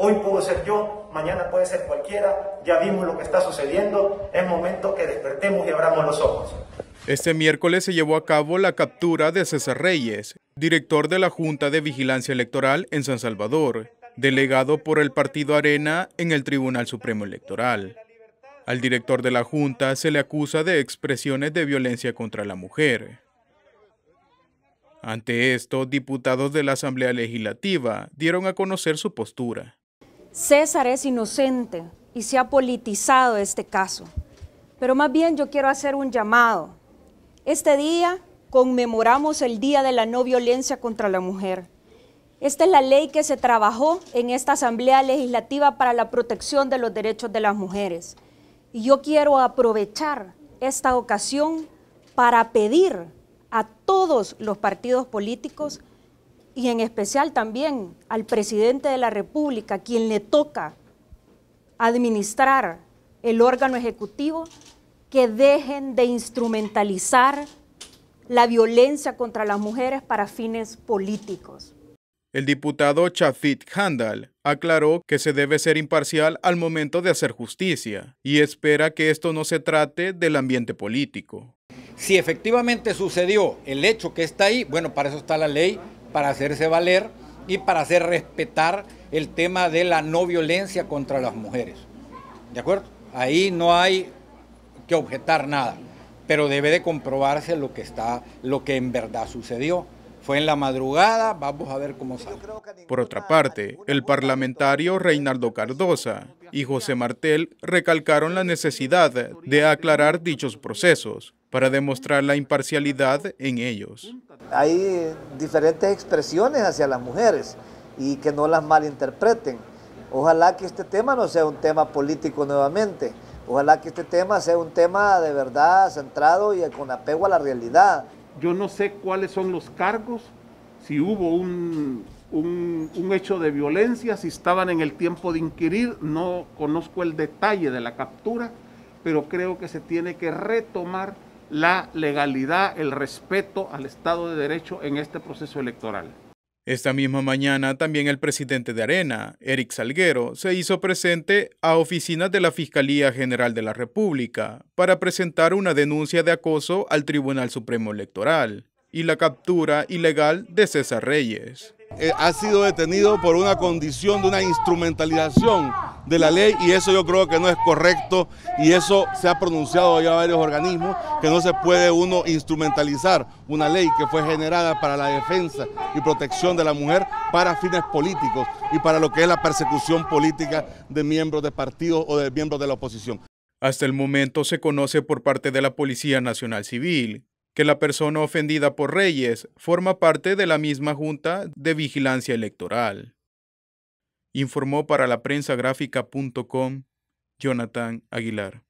Hoy puedo ser yo, mañana puede ser cualquiera, ya vimos lo que está sucediendo, es momento que despertemos y abramos los ojos. Este miércoles se llevó a cabo la captura de César Reyes, director de la Junta de Vigilancia Electoral en San Salvador, delegado por el Partido Arena en el Tribunal Supremo Electoral. Al director de la Junta se le acusa de expresiones de violencia contra la mujer. Ante esto, diputados de la Asamblea Legislativa dieron a conocer su postura. César es inocente y se ha politizado este caso. Pero más bien yo quiero hacer un llamado. Este día conmemoramos el Día de la No Violencia contra la Mujer. Esta es la ley que se trabajó en esta Asamblea Legislativa para la protección de los derechos de las mujeres. Y yo quiero aprovechar esta ocasión para pedir a todos los partidos políticos y en especial también al presidente de la República, quien le toca administrar el órgano ejecutivo, que dejen de instrumentalizar la violencia contra las mujeres para fines políticos. El diputado Chafit Handal aclaró que se debe ser imparcial al momento de hacer justicia y espera que esto no se trate del ambiente político. Si efectivamente sucedió el hecho que está ahí, bueno, para eso está la ley, para hacerse valer y para hacer respetar el tema de la no violencia contra las mujeres. ¿De acuerdo? Ahí no hay que objetar nada, pero debe de comprobarse lo que, está, lo que en verdad sucedió. Fue en la madrugada, vamos a ver cómo sale. Por otra parte, el parlamentario Reinaldo Cardosa y José Martel recalcaron la necesidad de aclarar dichos procesos para demostrar la imparcialidad en ellos. Hay diferentes expresiones hacia las mujeres y que no las malinterpreten. Ojalá que este tema no sea un tema político nuevamente. Ojalá que este tema sea un tema de verdad centrado y con apego a la realidad. Yo no sé cuáles son los cargos, si hubo un, hecho de violencia, si estaban en el tiempo de inquirir, no conozco el detalle de la captura, pero creo que se tiene que retomar la legalidad, el respeto al Estado de Derecho en este proceso electoral. Esta misma mañana también el presidente de Arena, Eric Salguero, se hizo presente a oficinas de la Fiscalía General de la República para presentar una denuncia de acoso al Tribunal Supremo Electoral y la captura ilegal de César Reyes. Eh, ha sido detenido por una condición de una instrumentalización de la ley y eso yo creo que no es correcto y eso se ha pronunciado ya varios organismos que no se puede uno instrumentalizar una ley que fue generada para la defensa y protección de la mujer para fines políticos y para lo que es la persecución política de miembros de partidos o de miembros de la oposición. Hasta el momento se conoce por parte de la Policía Nacional Civil que la persona ofendida por Reyes forma parte de la misma Junta de Vigilancia Electoral informó para la prensa gráfica.com Jonathan Aguilar.